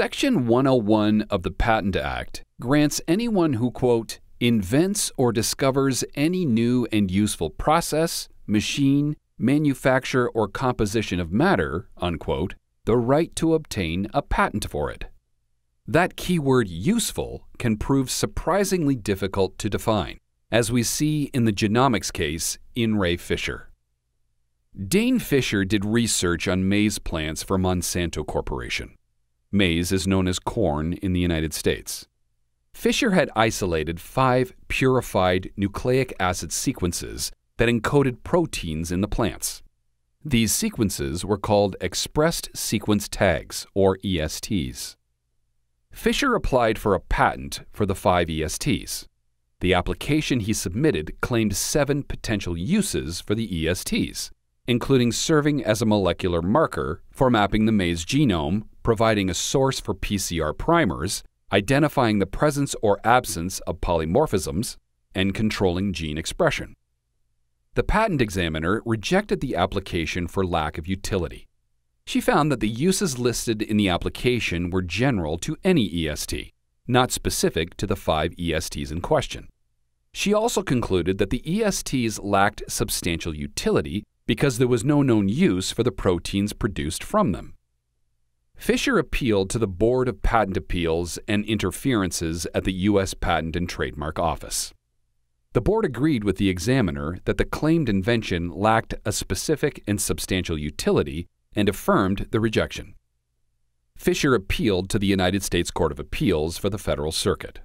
Section 101 of the Patent Act grants anyone who, quote, invents or discovers any new and useful process, machine, manufacture, or composition of matter, unquote, the right to obtain a patent for it. That keyword useful can prove surprisingly difficult to define, as we see in the genomics case in Ray Fisher. Dane Fisher did research on maize plants for Monsanto Corporation. Maize is known as corn in the United States. Fisher had isolated five purified nucleic acid sequences that encoded proteins in the plants. These sequences were called expressed sequence tags, or ESTs. Fisher applied for a patent for the five ESTs. The application he submitted claimed seven potential uses for the ESTs, including serving as a molecular marker for mapping the maize genome providing a source for PCR primers, identifying the presence or absence of polymorphisms, and controlling gene expression. The patent examiner rejected the application for lack of utility. She found that the uses listed in the application were general to any EST, not specific to the five ESTs in question. She also concluded that the ESTs lacked substantial utility because there was no known use for the proteins produced from them. Fisher appealed to the Board of Patent Appeals and Interferences at the U.S. Patent and Trademark Office. The board agreed with the examiner that the claimed invention lacked a specific and substantial utility and affirmed the rejection. Fisher appealed to the United States Court of Appeals for the Federal Circuit.